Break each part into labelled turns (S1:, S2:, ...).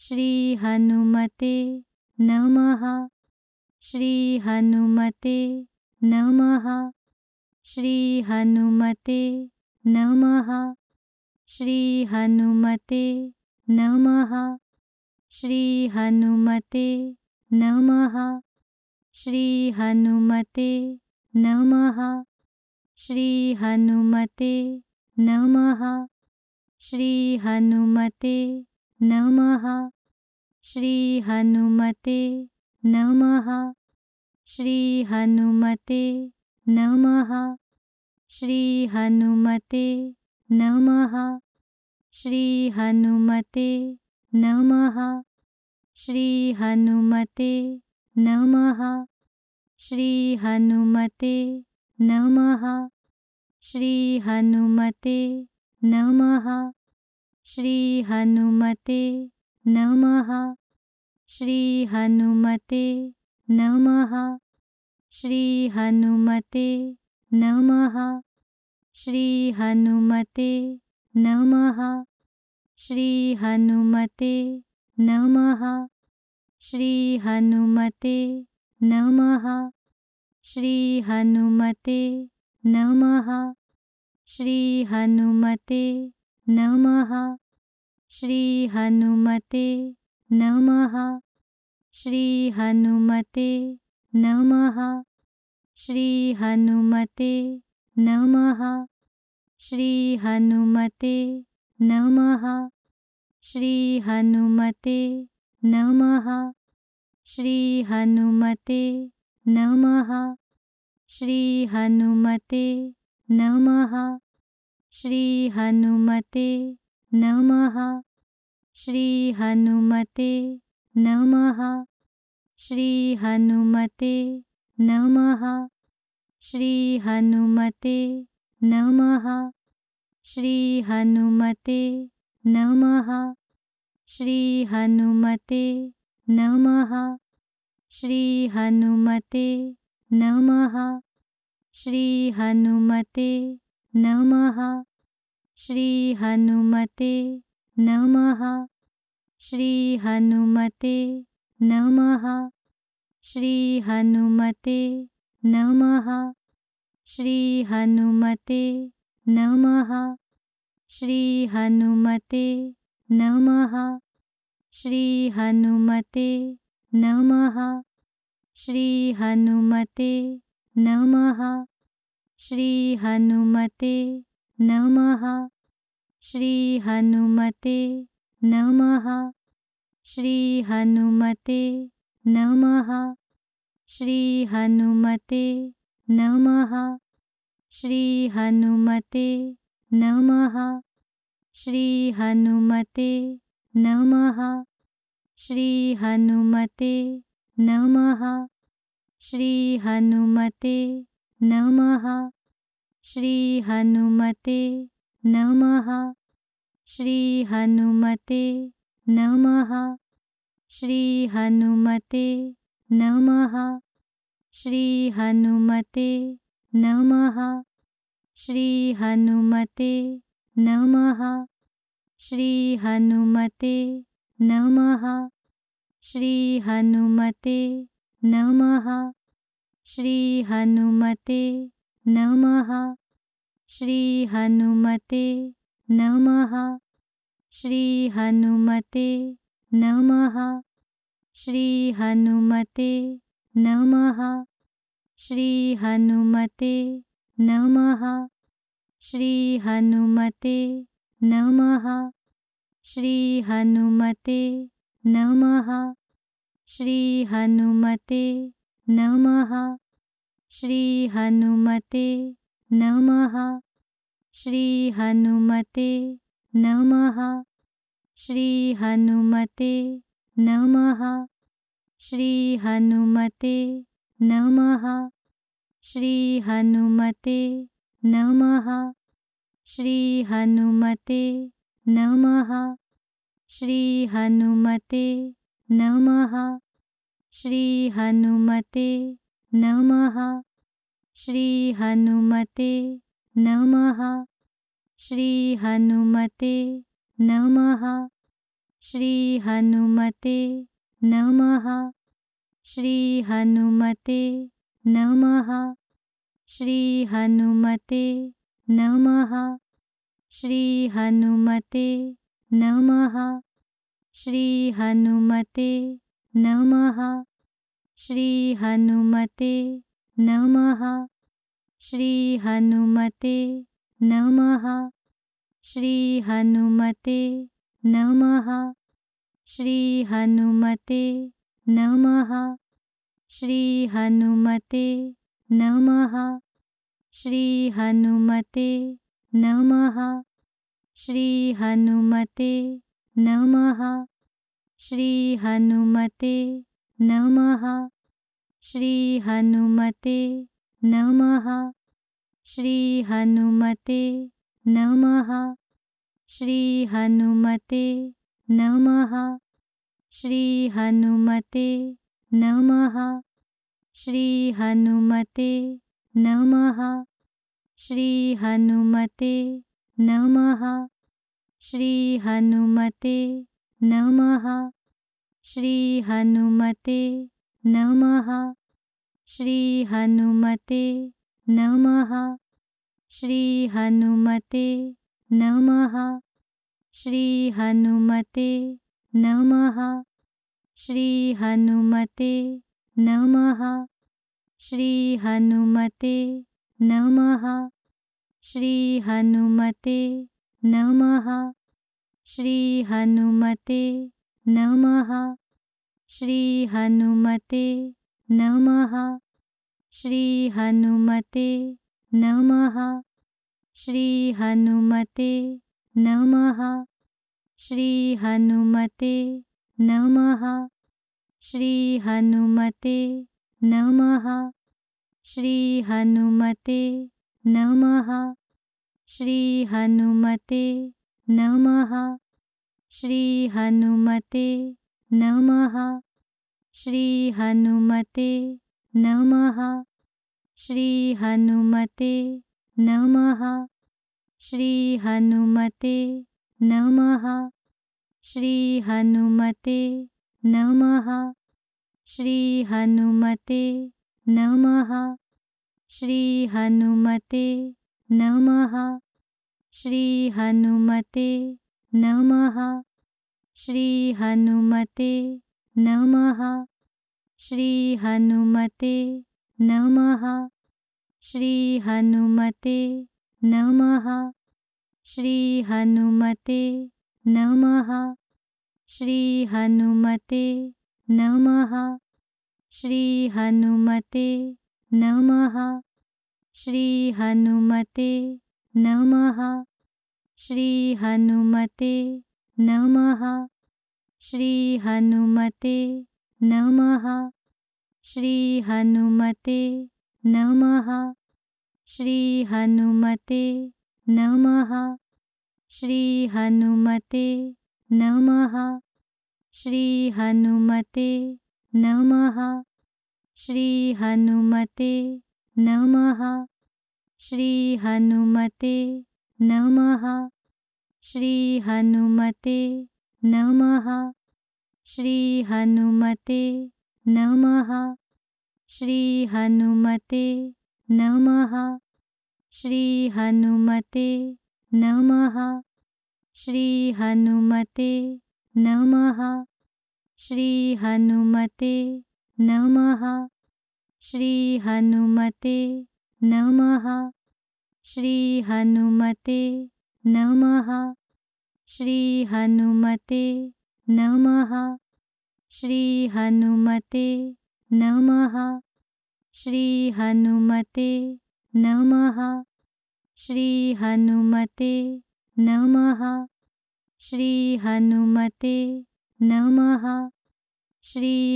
S1: श्रीहनुमते नमः श्रीहनुमते नमः श्रीहनुमते नमः श्रीहनुमते नमः श्रीहनुमते नमः श्रीहनुमते नमः श्रीहनुमते नमः हनुमते नमः श्रीहनुमते नमः श्रीहनुमते नमः श्रीहनुमते नमः श्रीहनुमते नमः श्रीहनुमते नमः श्रीहनुमते नमः श्रीहनुमते नमः श्रीहनुमते नमः श्रीहनुमते नमः श्रीहनुमते नमः श्रीहनुमते नमः श्रीहनुमते नमः श्रीहनुमते नमः श्रीहनुमते नमः श्रीहनुमते नमः श्रीहनुमते नमः हनुमते नमः श्रीहनुमते नमः श्रीहनुमते नमः श्रीहनुमते नमः श्रीहनुमते नमः श्रीहनुमते नमः श्रीहनुमते नमः श्रीहनुमते नमः श्रीहनुमते नमः श्रीहनुमते नमः श्रीहनुमते नमः श्रीहनुमते नमः श्रीहनुमते नमः श्रीहनुमते नमः श्री हनुमते नमः श्री हनुमते नमः श्री हनुमते नमः श्री हनुमते नमः श्री हनुमते नमः श्री हनुमते नमः श्री हनुमते नमः श्री हनुमते नमः श्रीहनुमते नमः श्रीहनुमते नमः श्रीहनुमते नमः श्रीहनुमते नमः श्रीहनुमते नमः श्रीहनुमते नमः श्रीहनुमते नमः श्रीहनुमते नमः श्रीहनुमते नमः श्रीहनुमते नमः श्रीहनुमते नमः श्रीहनुमते नमः श्रीहनुमते नमः श्रीहनुमते नमः श्रीहनुमते नमः श्रीहनुमते नमः श्रीहनुमते नमः श्रीहनुमते नमः श्रीहनुमते नमः श्रीहनुमते नमः श्रीहनुमते नमः श्रीहनुमते नमः श्रीहनुमते नमः श्रीहनुमते नमः श्रीहनुमते नमः श्रीहनुमते नमः श्रीहनुमते नमः श्रीहनुमते नमः श्रीहनुमते नमः श्रीहनुमते नमः श्रीहनुमते नमः श्रीहनुमते नमः श्रीहनुमते नमः श्रीहनुमते नमः श्रीहनुमते नमः श्रीहनुमते नमः श्रीहनुमते नमः श्री हनुमते नमः श्री हनुमते नमः श्री हनुमते नमः श्री हनुमते नमः श्री हनुमते नमः श्री हनुमते नमः श्री हनुमते नमः श्री हनुमते नमः श्रीहनुमते नमः श्रीहनुमते नमः श्रीहनुमते नमः श्रीहनुमते नमः श्रीहनुमते नमः श्रीहनुमते नमः श्रीहनुमते नमः श्रीहनुमते नमः श्रीहनुमते नमः श्रीहनुमते नमः श्रीहनुमते नमः श्रीहनुमते नमः श्रीहनुमते नमः श्रीहनुमते नमः श्रीहनुमते नमः श्रीहनुमते नमः श्रीहनुमते नमः श्रीहनुमते नमः श्रीहनुमते नमः श्रीहनुमते नमः श्रीहनुमते नमः श्रीहनुमते नमः श्रीहनुमते नमः श्रीहनुमते नमः श्रीहनुमते नमः श्रीहनुमते नमः श्रीहनुमते नमः श्रीहनुमते नमः श्रीहनुमते नमः श्रीहनुमते नमः श्रीहनुमते नमः श्रीहनुमते नमः श्रीहनुमते नमः श्रीहनुमते नमः श्रीहनुमते नमः श्रीहनुमते नमः श्रीहनुमते नमः श्रीहनुमते नमः श्रीहनुमते नमः श्रीहनुमते नमः श्रीहनुमते नमः श्रीहनुमते नमः श्रीहनुमते नमः श्रीहनुमते नमः श्रीहनुमते नमः श्रीहनुमते नमः श्रीहनुमते नमः श्रीहनुमते नमः श्रीहनुमते नमः श्रीहनुमते नमः श्रीहनुमते नमः श्रीहनुमते नमः श्रीहनुमते नमः श्रीहनुमते नमः श्रीहनुमते नमः श्रीहनुमते नमः श्रीहनुमते नमः श्रीहनुमते नमः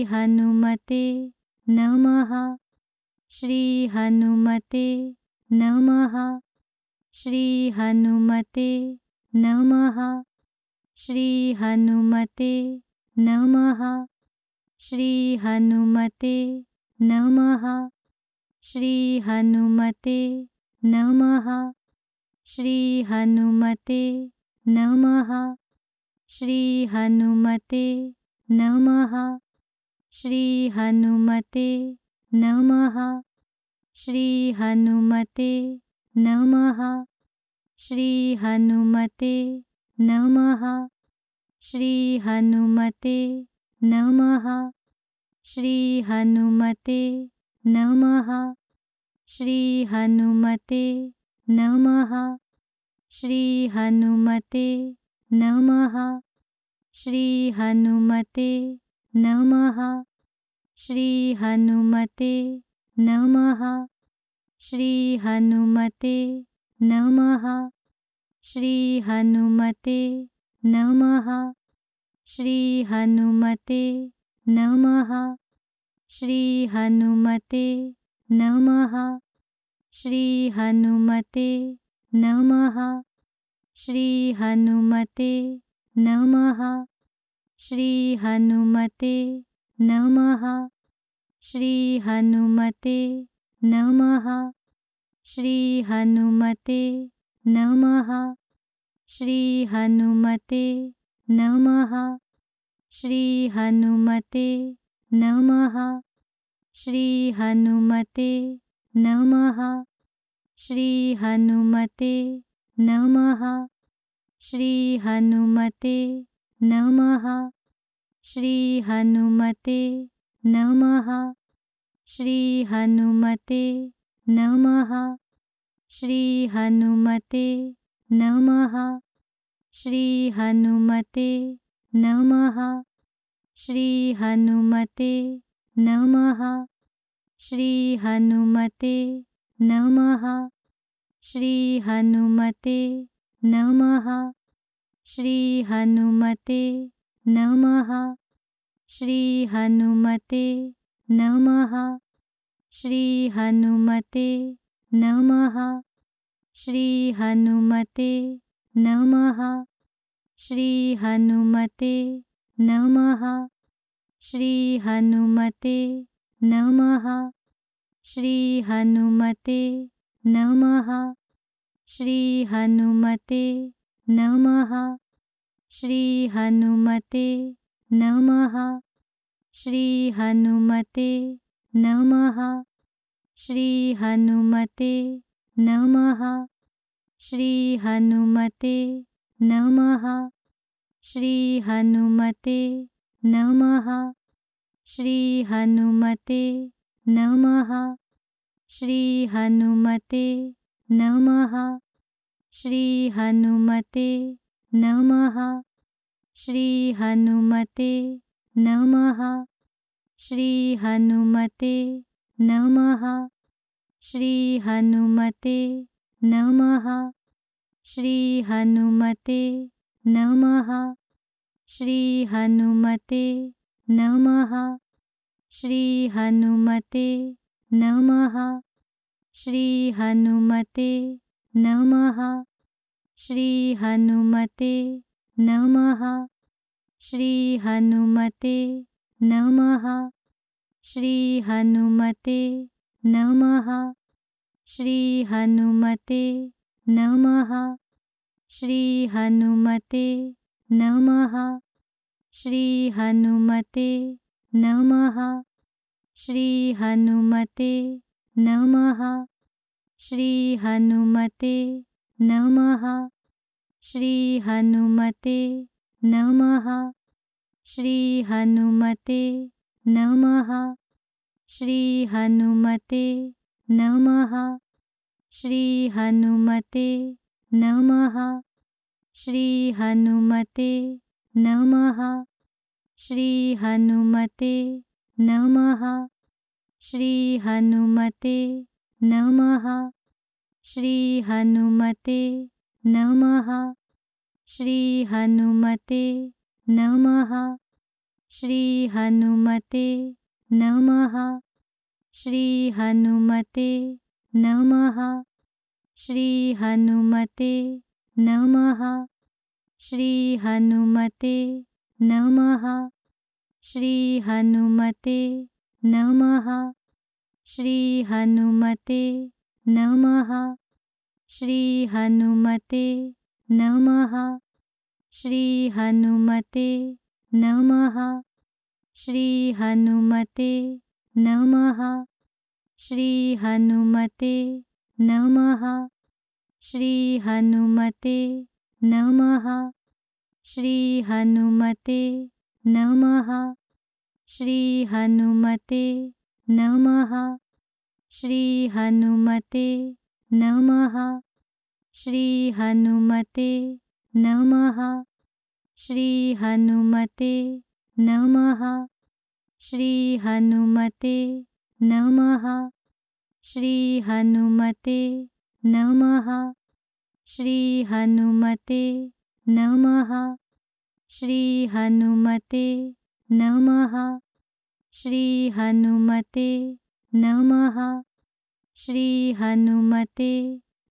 S1: श्रीहनुमते नमः श्रीहनुमते नमः श्रीहनुमते नमः श्रीहनुमते नमः श्रीहनुमते नमः श्रीहनुमते नमः श्रीहनुमते नमः श्रीहनुमते नमः श्रीहनुमते नमः श्रीहनुमते नमः श्रीहनुमते नमः श्रीहनुमते नमः श्रीहनुमते नमः श्रीहनुमते नमः श्रीहनुमते नमः श्रीहनुमते नमः श्रीहनुमते नमः श्रीहनुमते नमः श्रीहनुमते नमः श्रीहनुमते नमः श्रीहनुमते नमः श्रीहनुमते नमः श्रीहनुमते नमः श्रीहनुमते नमः श्रीहनुमते नमः श्रीहनुमते नमः श्रीहनुमते नमः श्रीहनुमते नमः श्रीहनुमते नमः श्रीहनुमते नमः श्रीहनुमते नमः श्रीहनुमते नमः श्रीहनुमते नमः श्रीहनुमते नमः श्रीहनुमते नमः श्रीहनुमते नमः श्रीहनुमते नमः श्रीहनुमते नमः श्रीहनुमते नमः श्रीहनुमते नमः श्रीहनुमते नमः श्रीहनुमते नमः श्रीहनुमते नमः श्रीहनुमते नमः श्रीहनुमते नमः श्रीहनुमते नमः श्रीहनुमते नमः श्रीहनुमते नमः श्रीहनुमते नमः श्रीहनुमते नमः श्रीहनुमते नमः श्रीहनुमते नमः श्रीहनुमते नमः श्रीहनुमते नमः श्रीहनुमते नमः श्रीहनुमते नमः श्रीहनुमते नमः श्रीहनुमते नमः श्रीहनुमते नमः श्रीहनुमते नमः श्रीहनुमते नमः श्रीहनुमते नमः श्री हनुमते नमः श्री हनुमते नमः श्री हनुमते नमः श्री हनुमते नमः श्री हनुमते नमः श्री हनुमते नमः श्री हनुमते नमः श्री हनुमते नमः श्रीहनुमते नमः श्रीहनुमते नमः श्रीहनुमते नमः श्रीहनुमते नमः श्रीहनुमते नमः श्रीहनुमते नमः श्रीहनुमते नमः श्रीहनुमते नमः श्रीहनुमते नमः श्रीहनुमते नमः श्रीहनुमते नमः श्रीहनुमते नमः श्रीहनुमते नमः श्रीहनुमते नमः श्रीहनुमते नमः श्री हनुमते नमः श्री हनुमते नमः श्री हनुमते नमः श्री हनुमते नमः श्री हनुमते नमः श्री हनुमते नमः श्री हनुमते नमः श्रीहनुमते नमः श्रीहनुमते नमः श्रीहनुमते नमः श्रीहनुमते नमः श्रीहनुमते नमः श्रीहनुमते नमः श्रीहनुमते नमः श्रीहनुमते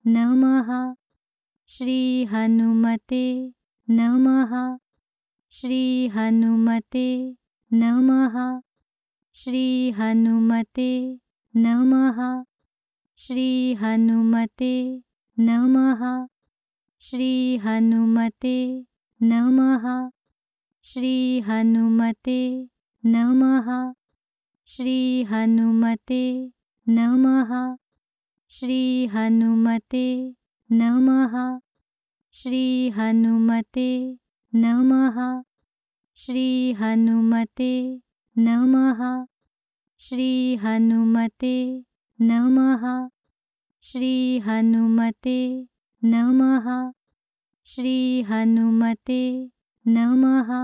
S1: नमः श्रीहनुमते नमः श्रीहनुमते नमः श्रीहनुमते नमः श्रीहनुमते नमः श्रीहनुमते नमः श्रीहनुमते नमः श्रीहनुमते नमः श्री हनुमते नमः श्री हनुमते नमः श्री हनुमते नमः श्री हनुमते नमः श्री हनुमते नमः श्री हनुमते नमः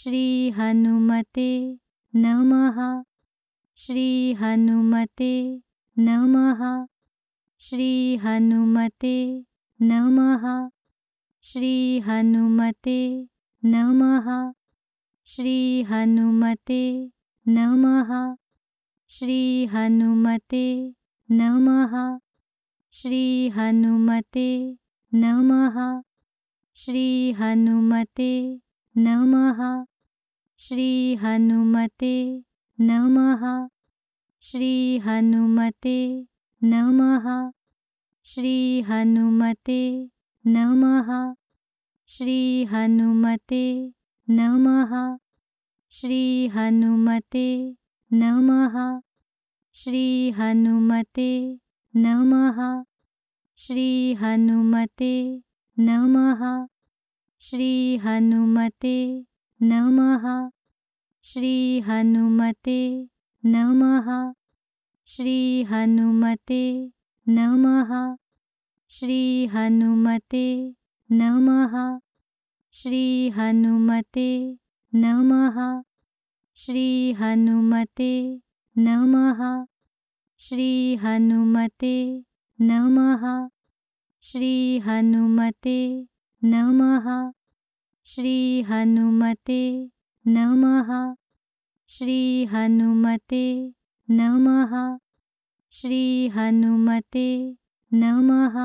S1: श्री हनुमते नमः श्री हनुमते नमः श्रीहनुमते नमः श्रीहनुमते नमः श्रीहनुमते नमः श्रीहनुमते नमः श्रीहनुमते नमः श्रीहनुमते नमः श्रीहनुमते नमः श्रीहनुमते नमः श्रीहनुमते नमः श्रीहनुमते नमः श्रीहनुमते नमः श्रीहनुमते नमः श्रीहनुमते नमः श्रीहनुमते नमः श्रीहनुमते नमः श्रीहनुमते नमः श्रीहनुमते नमः श्रीहनुमते नमः श्रीहनुमते नमः श्रीहनुमते नमः श्रीहनुमते नमः श्रीहनुमते नमः श्रीहनुमते नमः श्रीहनुमते नमः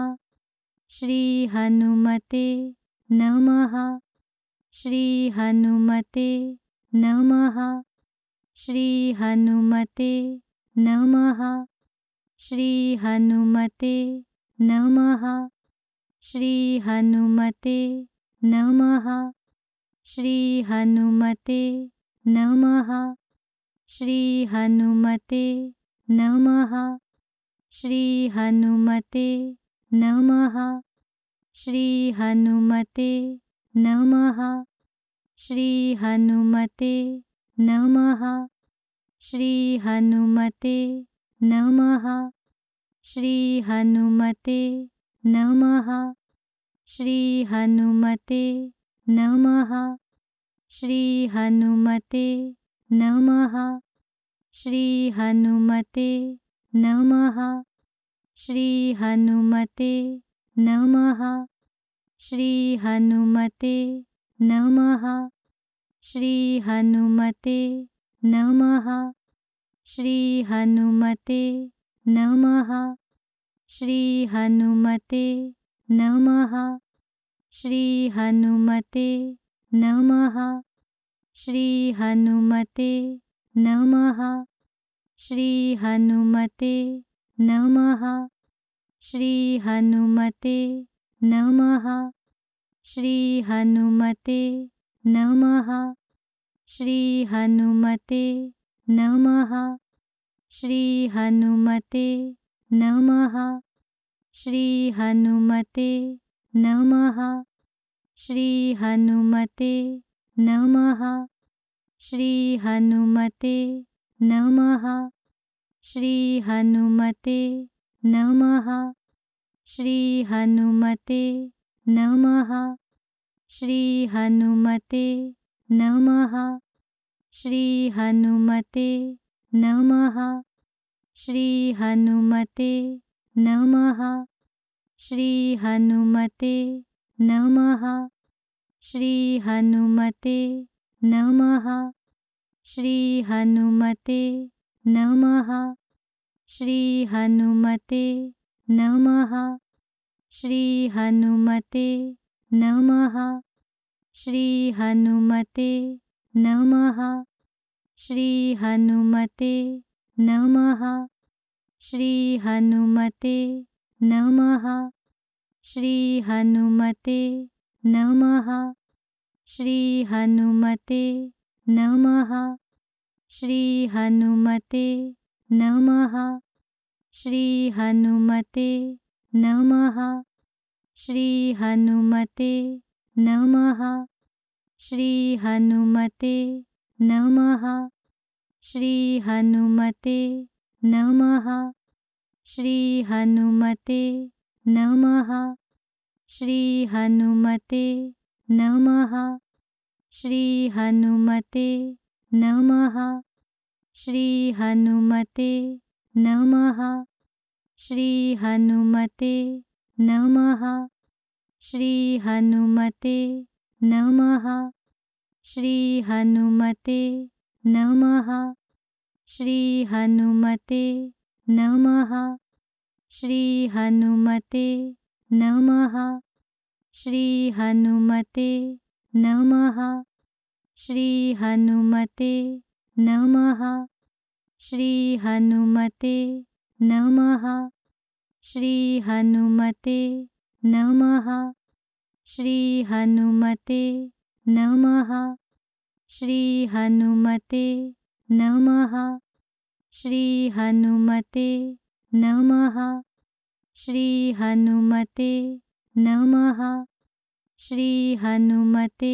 S1: श्रीहनुमते नमः श्रीहनुमते नमः श्रीहनुमते नमः श्रीहनुमते नमः श्रीहनुमते नमः श्रीहनुमते नमः श्रीहनुमते नमः श्रीहनुमते नमः श्रीहनुमते नमः श्रीहनुमते नमः श्रीहनुमते नमः श्रीहनुमते नमः श्रीहनुमते नमः श्री हनुमते नमः श्री हनुमते नमः श्री हनुमते नमः श्री हनुमते नमः श्री हनुमते नमः श्री हनुमते नमः श्री हनुमते नमः श्री हनुमते नमः श्रीहनुमते नमः श्रीहनुमते नमः श्रीहनुमते नमः श्रीहनुमते नमः श्रीहनुमते नमः श्रीहनुमते नमः श्रीहनुमते नमः श्री हनुमते नमः श्रीहनुमते नमः श्रीहनुमते नमः श्रीहनुमते नमः श्रीहनुमते नमः श्रीहनुमते नमः श्रीहनुमते नमः श्रीहनुमते नमः श्रीहनुमते नमः श्रीहनुमते नमः श्रीहनुमते नमः श्रीहनुमते नमः श्रीहनुमते नमः श्रीहनुमते नमः श्रीहनुमते नमः श्रीहनुमते नमः श्रीहनुमते नमः श्रीहनुमते नमः श्रीहनुमते नमः श्रीहनुमते नमः श्रीहनुमते नमः श्रीहनुमते नमः श्रीहनुमते नमः श्रीहनुमते नमः श्रीहनुमते नमः श्रीहनुमते नमः श्रीहनुमते नमः श्रीहनुमते नमः श्रीहनुमते नमः श्रीहनुमते नमः श्रीहनुमते नमः श्रीहनुमते नमः श्रीहनुमते नमः श्रीहनुमते नमः श्रीहनुमते नमः श्रीहनुमते नमः श्रीहनुमते नमः श्रीहनुमते नमः श्रीहनुमते नमः श्रीहनुमते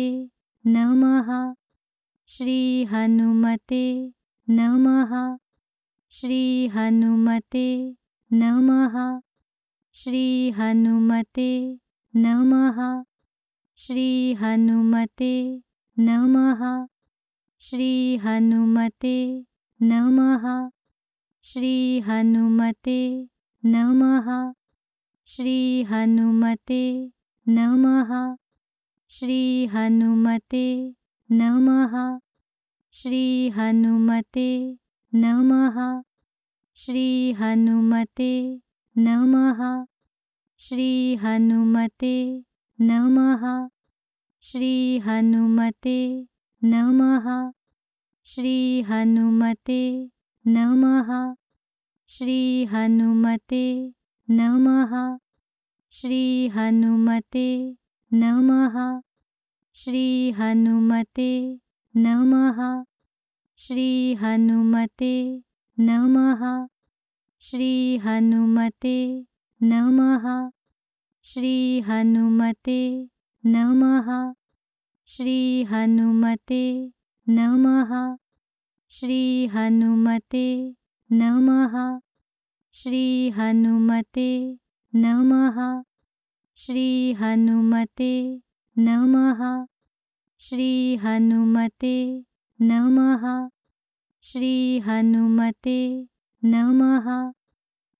S1: नमः श्रीहनुमते नमः श्रीहनुमते नमः श्रीहनुमते नमः श्रीहनुमते नमः श्रीहनुमते नमः श्रीहनुमते नमः श्रीहनुमते नमः श्रीहनुमते नमः श्रीहनुमते नमः श्रीहनुमते नमः श्रीहनुमते नमः श्रीहनुमते नमः श्रीहनुमते नमः श्रीहनुमते नमः श्रीहनुमते नमः श्रीहनुमते नमः श्रीहनुमते नमः श्रीहनुमते नमः श्रीहनुमते नमः श्रीहनुमते नमः श्रीहनुमते नमः श्रीहनुमते नमः श्रीहनुमते नमः श्रीहनुमते नमः श्रीहनुमते नमः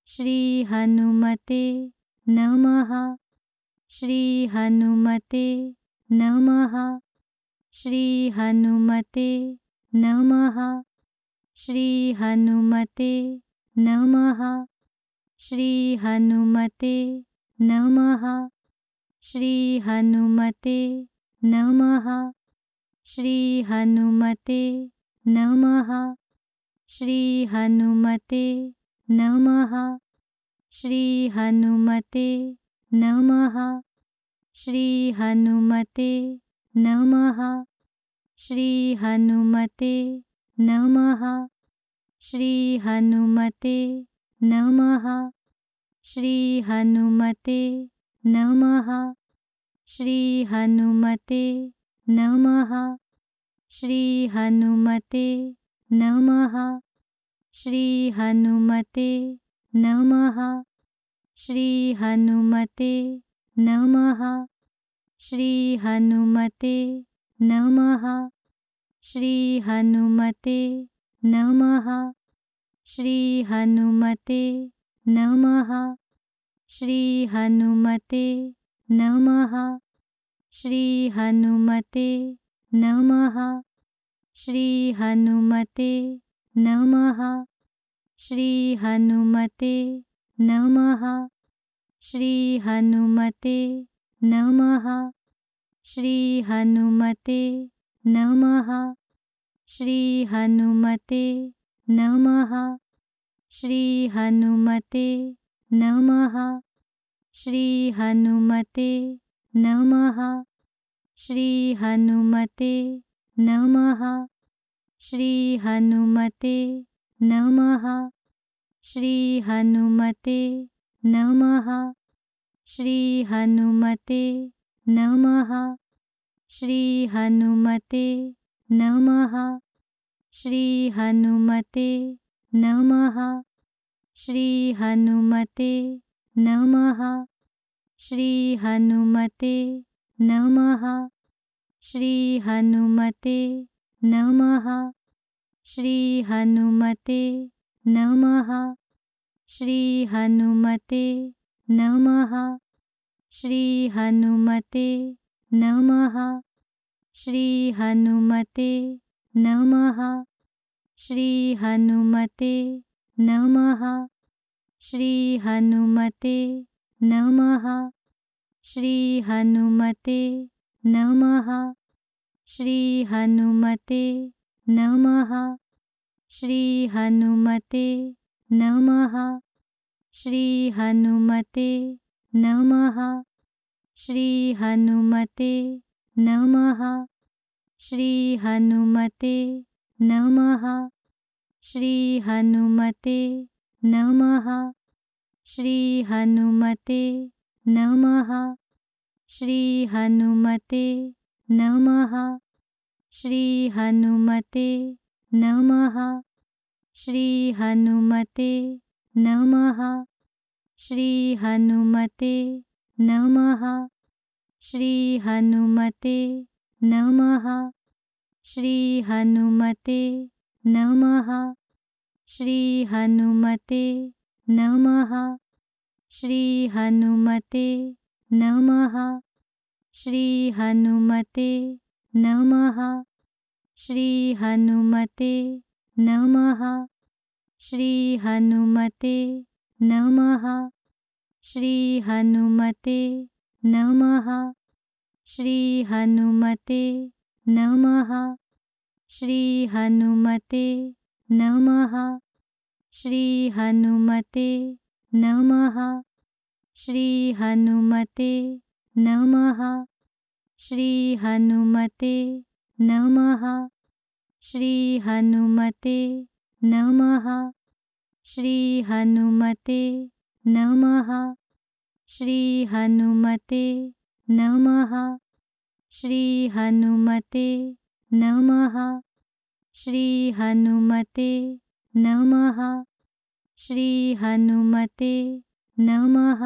S1: श्रीहनुमते नमः श्रीहनुमते नमः श्रीहनुमते नमः श्रीहनुमते नमः श्रीहनुमते नमः श्रीहनुमते नमः श्रीहनुमते नमः श्रीहनुमते नमः श्रीहनुमते नमः श्रीहनुमते नमः श्रीहनुमते नमः श्रीहनुमते नमः श्रीहनुमते नमः श्रीहनुमते नमः श्रीहनुमते नमः श्रीहनुमते नमः श्रीहनुमते नमः श्रीहनुमते नमः श्रीहनुमते नमः श्रीहनुमते नमः श्रीहनुमते नमः श्रीहनुमते नमः श्रीहनुमते नमः श्रीहनुमते नमः श्रीहनुमते नमः श्रीहनुमते नमः श्रीहनुमते नमः श्रीहनुमते नमः श्रीहनुमते नमः श्रीहनुमते नमः श्रीहनुमते नमः श्रीहनुमते नमः श्रीहनुमते नमः श्रीहनुमते नमः श्रीहनुमते नमः श्रीहनुमते नमः श्रीहनुमते नमः श्रीहनुमते नमः श्रीहनुमते नमः श्रीहनुमते नमः श्रीहनुमते नमः हनुमते नमः श्रीहनुमते नमः श्रीहनुमते नमः श्रीहनुमते नमः श्रीहनुमते नमः श्रीहनुमते नमः श्रीहनुमते नमः श्री हनुमते नमः श्री हनुमते नमः श्री हनुमते नमः श्री हनुमते नमः श्री हनुमते नमः श्री हनुमते नमः श्री हनुमते नमः श्री हनुमते नमः श्रीहनुमते नमः श्रीहनुमते नमः श्रीहनुमते नमः श्रीहनुमते नमः श्रीहनुमते नमः श्रीहनुमते नमः श्रीहनुमते नमः श्रीहनुमते नमः श्रीहनुमते नमः श्रीहनुमते नमः श्रीहनुमते नमः श्रीहनुमते नमः श्रीहनुमते नमः श्रीहनुमते नमः श्रीहनुमते नमः श्री हनुमते नमः श्री हनुमते नमः श्री हनुमते नमः श्री हनुमते नमः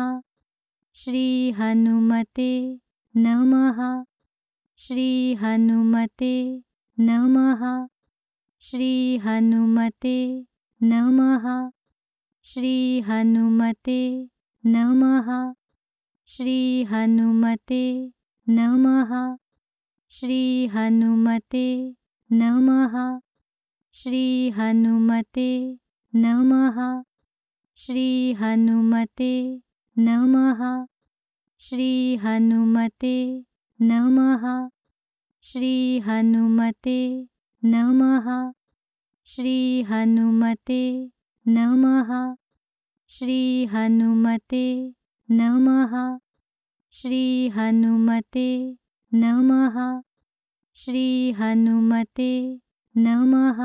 S1: श्री हनुमते नमः श्री हनुमते नमः श्री हनुमते नमः श्रीहनुमते नमः श्रीहनुमते नमः श्रीहनुमते नमः श्रीहनुमते नमः श्रीहनुमते नमः श्रीहनुमते नमः श्रीहनुमते नमः श्रीहनुमते नमः श्रीहनुमते नमः श्रीहनुमते नमः श्रीहनुमते नमः